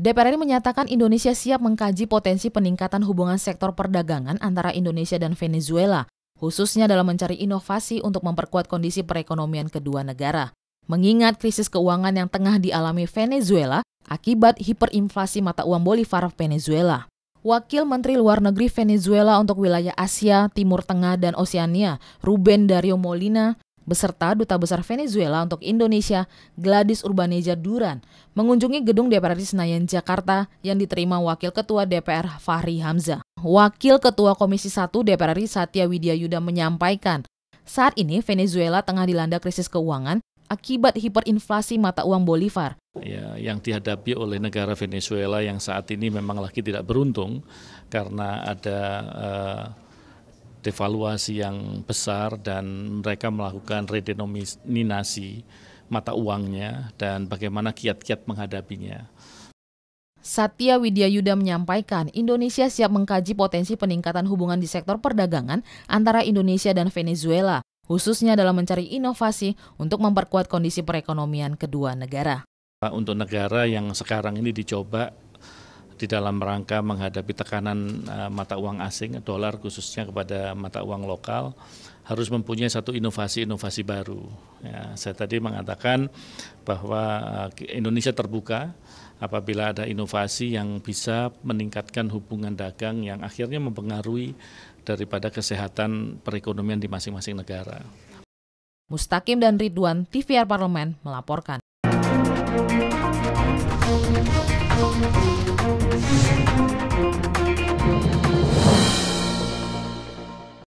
DPR RI menyatakan Indonesia siap mengkaji potensi peningkatan hubungan sektor perdagangan antara Indonesia dan Venezuela, khususnya dalam mencari inovasi untuk memperkuat kondisi perekonomian kedua negara. Mengingat krisis keuangan yang tengah dialami Venezuela akibat hiperinflasi mata uang Bolivar Venezuela. Wakil Menteri Luar Negeri Venezuela untuk wilayah Asia, Timur Tengah, dan Oseania, Ruben Dario Molina, beserta Duta Besar Venezuela untuk Indonesia, Gladys Urbaneja Duran, mengunjungi gedung DPRD Senayan Jakarta yang diterima Wakil Ketua DPR Fahri Hamzah. Wakil Ketua Komisi 1 DPR Satya Widya Yuda menyampaikan, saat ini Venezuela tengah dilanda krisis keuangan akibat hiperinflasi mata uang Bolivar. Ya, yang dihadapi oleh negara Venezuela yang saat ini memang lagi tidak beruntung karena ada uh, devaluasi yang besar dan mereka melakukan redenominasi mata uangnya dan bagaimana kiat-kiat menghadapinya. Satya Widya Yuda menyampaikan, Indonesia siap mengkaji potensi peningkatan hubungan di sektor perdagangan antara Indonesia dan Venezuela khususnya dalam mencari inovasi untuk memperkuat kondisi perekonomian kedua negara. Untuk negara yang sekarang ini dicoba di dalam rangka menghadapi tekanan eh, mata uang asing, dolar khususnya kepada mata uang lokal, harus mempunyai satu inovasi-inovasi baru. Ya, saya tadi mengatakan bahwa eh, Indonesia terbuka apabila ada inovasi yang bisa meningkatkan hubungan dagang yang akhirnya mempengaruhi daripada kesehatan perekonomian di masing-masing negara. Mustakim dan Ridwan, TVR Parlemen melaporkan. Thank you.